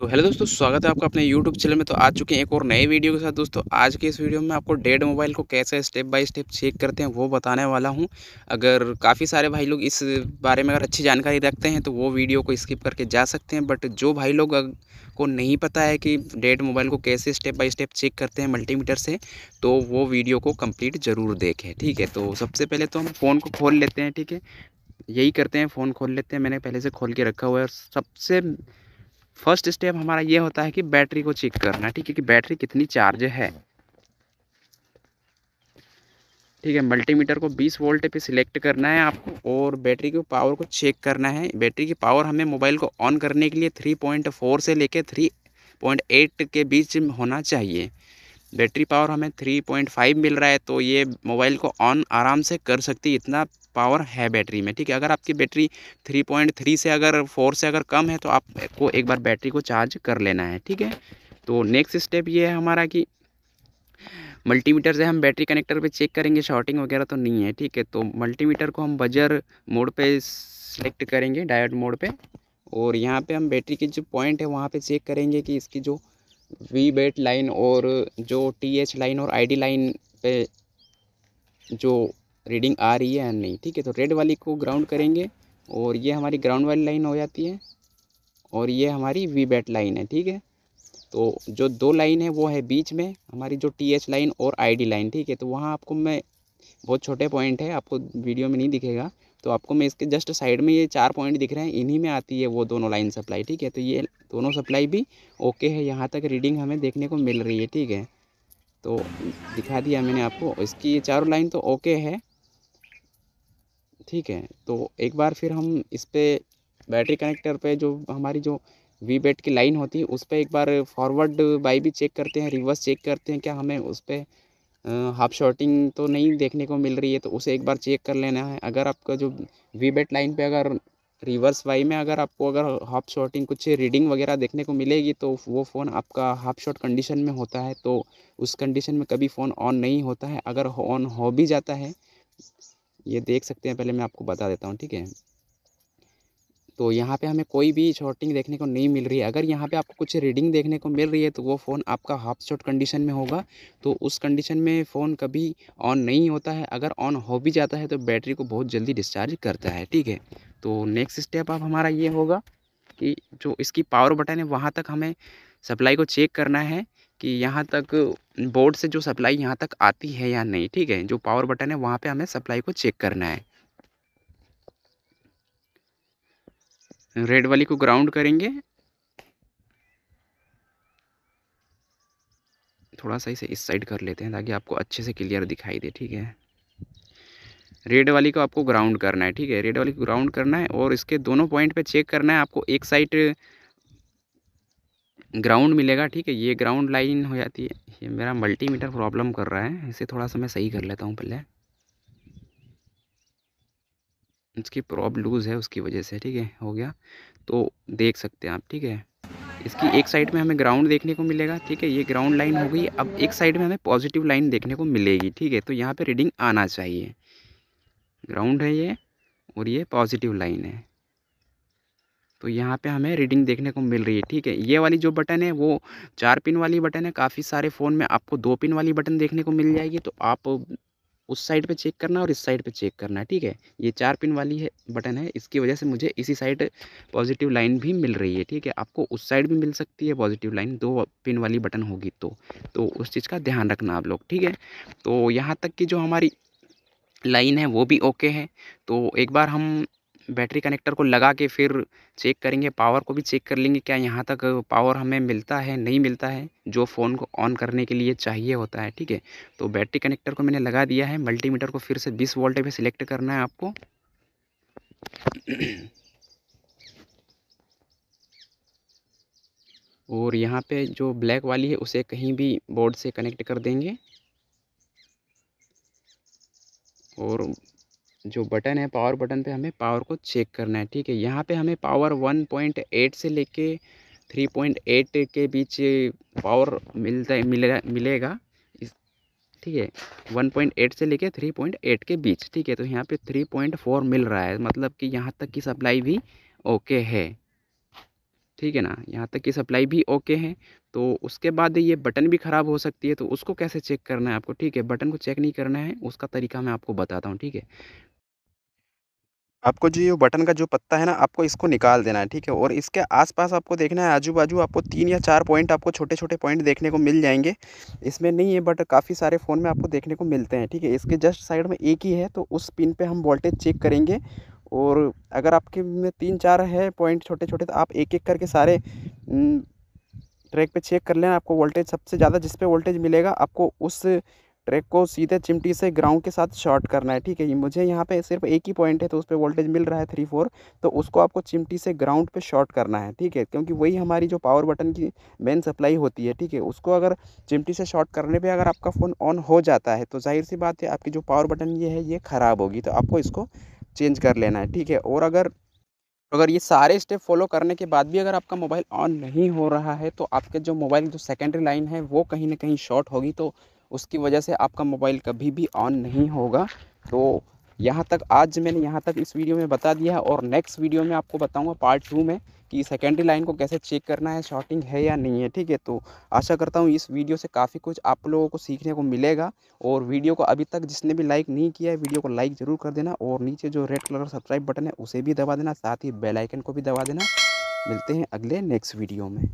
तो हेलो दोस्तों स्वागत है आपका अपने यूट्यूब चैनल में तो आ चुके हैं एक और नए वीडियो के साथ दोस्तों आज के इस वीडियो में आपको डेड मोबाइल को कैसे स्टेप बाय स्टेप चेक करते हैं वो बताने वाला हूं अगर काफ़ी सारे भाई लोग इस बारे में अगर अच्छी जानकारी रखते हैं तो वो वीडियो को स्किप करके जा सकते हैं बट जो भाई लोग को नहीं पता है कि डेड मोबाइल को कैसे स्टेप बाई स्टेप चेक करते हैं मल्टीमीटर से तो वो वीडियो को कम्प्लीट ज़रूर देखें ठीक है तो सबसे पहले तो हम फ़ोन को खोल लेते हैं ठीक है यही करते हैं फ़ोन खोल लेते हैं मैंने पहले से खोल के रखा हुआ है और सबसे फर्स्ट स्टेप हमारा ये होता है कि बैटरी को चेक करना ठीक है कि बैटरी कितनी चार्ज है ठीक है मल्टीमीटर को 20 वोल्ट पे सिलेक्ट करना है आपको और बैटरी की पावर को चेक करना है बैटरी की पावर हमें मोबाइल को ऑन करने के लिए 3.4 से लेकर 3.8 के बीच होना चाहिए बैटरी पावर हमें 3.5 मिल रहा है तो ये मोबाइल को ऑन आराम से कर सकती है इतना पावर है बैटरी में ठीक है अगर आपकी बैटरी 3.3 से अगर 4 से अगर कम है तो आपको एक बार बैटरी को चार्ज कर लेना है ठीक है तो नेक्स्ट स्टेप ये है हमारा कि मल्टीमीटर से हम बैटरी कनेक्टर पे चेक करेंगे शॉर्टिंग वगैरह तो नहीं है ठीक है तो मल्टीमीटर को हम बजर मोड पे सेलेक्ट करेंगे डायोड मोड पे और यहाँ पे हम बैटरी के जो पॉइंट है वहाँ पे चेक करेंगे कि इसकी जो वी बेट लाइन और जो टी एच लाइन और आई डी लाइन पे जो रीडिंग आ रही है या नहीं ठीक है तो रेड वाली को ग्राउंड करेंगे और ये हमारी ग्राउंड वाली लाइन हो जाती है और ये हमारी वी बेट लाइन है ठीक है तो जो दो लाइन है वो है बीच में हमारी जो टी एच लाइन और आई डी लाइन ठीक है तो वहाँ आपको मैं बहुत छोटे पॉइंट है आपको वीडियो में नहीं दिखेगा तो आपको मैं इसके जस्ट साइड में ये चार पॉइंट दिख रहे हैं इन्हीं में आती है वो दोनों लाइन सप्लाई ठीक है तो ये दोनों सप्लाई भी ओके है यहाँ तक रीडिंग हमें देखने को मिल रही है ठीक है तो दिखा दिया मैंने आपको इसकी ये चारों लाइन तो ओके है ठीक है तो एक बार फिर हम इस पर बैटरी कनेक्टर पे जो हमारी जो वी बेट की लाइन होती है उस पर एक बार फॉरवर्ड बाई भी चेक करते हैं रिवर्स चेक करते हैं क्या हमें उस पर हाफ शॉटिंग तो नहीं देखने को मिल रही है तो उसे एक बार चेक कर लेना है अगर आपका जो वी बेट लाइन पे अगर रिवर्स वाई में अगर आपको अगर हाफ शॉटिंग कुछ रीडिंग वगैरह देखने को मिलेगी तो वो फ़ोन आपका हाफ शॉर्ट कंडीशन में होता है तो उस कंडीशन में कभी फ़ोन ऑन नहीं होता है अगर ऑन हो भी जाता है ये देख सकते हैं पहले मैं आपको बता देता हूँ ठीक है तो यहाँ पे हमें कोई भी शॉर्टिंग देखने को नहीं मिल रही है अगर यहाँ पे आपको कुछ रीडिंग देखने को मिल रही है तो वो फ़ोन आपका हाफ शॉर्ट कंडीशन में होगा तो उस कंडीशन में फ़ोन कभी ऑन नहीं होता है अगर ऑन हो भी जाता है तो बैटरी को बहुत जल्दी डिस्चार्ज करता है ठीक है तो नेक्स्ट स्टेप आप हमारा ये होगा कि जो इसकी पावर बटन है वहाँ तक हमें सप्लाई को चेक करना है कि यहाँ तक बोर्ड से जो सप्लाई यहाँ तक आती है या नहीं ठीक है जो पावर बटन है वहाँ पे हमें सप्लाई को चेक करना है रेड वाली को ग्राउंड करेंगे थोड़ा सा इसे इस साइड कर लेते हैं ताकि आपको अच्छे से क्लियर दिखाई दे ठीक है रेड वाली को आपको ग्राउंड करना है ठीक है रेड वाली को ग्राउंड करना है और इसके दोनों पॉइंट पे चेक करना है आपको एक साइड ग्राउंड मिलेगा ठीक है ये ग्राउंड लाइन हो जाती है ये मेरा मल्टीमीटर प्रॉब्लम कर रहा है इसे थोड़ा सा मैं सही कर लेता हूँ पहले इसकी प्रॉब लूज़ है उसकी वजह से ठीक है हो गया तो देख सकते हैं आप ठीक है इसकी एक साइड में हमें ग्राउंड देखने को मिलेगा ठीक है ये ग्राउंड लाइन हो गई अब एक साइड में हमें पॉजिटिव लाइन देखने को मिलेगी ठीक है तो यहाँ पे रीडिंग आना चाहिए ग्राउंड है ये और ये पॉजिटिव लाइन है तो यहाँ पे हमें रीडिंग देखने को मिल रही है ठीक है ये वाली जो बटन है वो चार पिन वाली बटन है काफ़ी सारे फ़ोन में आपको दो पिन वाली बटन देखने को मिल जाएगी तो आप उस साइड पे चेक करना और इस साइड पे चेक करना ठीक है ये चार पिन वाली है बटन है इसकी वजह से मुझे इसी साइड पॉजिटिव लाइन भी मिल रही है ठीक है आपको उस साइड भी मिल सकती है पॉजिटिव लाइन दो पिन वाली बटन होगी तो तो उस चीज़ का ध्यान रखना आप लोग ठीक है तो यहाँ तक कि जो हमारी लाइन है वो भी ओके है तो एक बार हम बैटरी कनेक्टर को लगा के फिर चेक करेंगे पावर को भी चेक कर लेंगे क्या यहाँ तक पावर हमें मिलता है नहीं मिलता है जो फ़ोन को ऑन करने के लिए चाहिए होता है ठीक है तो बैटरी कनेक्टर को मैंने लगा दिया है मल्टीमीटर को फिर से बीस वोल्ट पे सिलेक्ट करना है आपको और यहाँ पे जो ब्लैक वाली है उसे कहीं भी बोर्ड से कनेक्ट कर देंगे और जो बटन है पावर बटन पे हमें पावर को चेक करना है ठीक है यहाँ पे हमें पावर 1.8 से लेके 3.8 के बीच पावर मिलता है मिले, मिलेगा इस ठीक है 1.8 से लेके 3.8 के बीच ठीक है तो यहाँ पे 3.4 मिल रहा है मतलब कि यहाँ तक की सप्लाई भी ओके है ठीक है ना यहाँ तक की सप्लाई भी ओके है तो उसके बाद ये बटन भी ख़राब हो सकती है तो उसको कैसे चेक करना है आपको ठीक है बटन को चेक नहीं करना है उसका तरीका मैं आपको बताता हूँ ठीक है आपको जो ये बटन का जो पत्ता है ना आपको इसको निकाल देना है ठीक है और इसके आसपास आपको देखना है आजू बाजू आपको तीन या चार पॉइंट आपको छोटे छोटे पॉइंट देखने को मिल जाएंगे इसमें नहीं है बट काफ़ी सारे फ़ोन में आपको देखने को मिलते हैं ठीक है इसके जस्ट साइड में एक ही है तो उस पिन पर हम वोल्टेज चेक करेंगे और अगर आपके में तीन चार है पॉइंट छोटे छोटे तो आप एक एक करके सारे ट्रैक पे चेक कर लेना आपको वोल्टेज सबसे ज़्यादा जिस पे वोल्टेज मिलेगा आपको उस ट्रैक को सीधे चिमटी से ग्राउंड के साथ शॉर्ट करना है ठीक है मुझे यहाँ पे सिर्फ एक ही पॉइंट है तो उस पर वोल्टेज मिल रहा है थ्री फोर तो उसको आपको चिमटी से ग्राउंड पे शॉर्ट करना है ठीक है क्योंकि वही हमारी जो पावर बटन की मेन सप्लाई होती है ठीक है उसको अगर चिमटी से शॉर्ट करने पर अगर आपका फ़ोन ऑन हो जाता है तो जाहिर सी बात है आपकी जो पावर बटन ये है ये ख़राब होगी तो आपको इसको चेंज कर लेना है ठीक है और अगर अगर ये सारे स्टेप फॉलो करने के बाद भी अगर आपका मोबाइल ऑन नहीं हो रहा है तो आपके जो मोबाइल जो सेकेंडरी लाइन है वो कहीं ना कहीं शॉर्ट होगी तो उसकी वजह से आपका मोबाइल कभी भी ऑन नहीं होगा तो यहाँ तक आज मैंने यहाँ तक इस वीडियो में बता दिया है और नेक्स्ट वीडियो में आपको बताऊँगा पार्ट टू में कि सेकेंडरी लाइन को कैसे चेक करना है शॉर्टिंग है या नहीं है ठीक है तो आशा करता हूँ इस वीडियो से काफ़ी कुछ आप लोगों को सीखने को मिलेगा और वीडियो को अभी तक जिसने भी लाइक नहीं किया है वीडियो को लाइक ज़रूर कर देना और नीचे जो रेड कलर सब्सक्राइब बटन है उसे भी दबा देना साथ ही बेलाइकन को भी दबा देना मिलते हैं अगले नेक्स्ट वीडियो में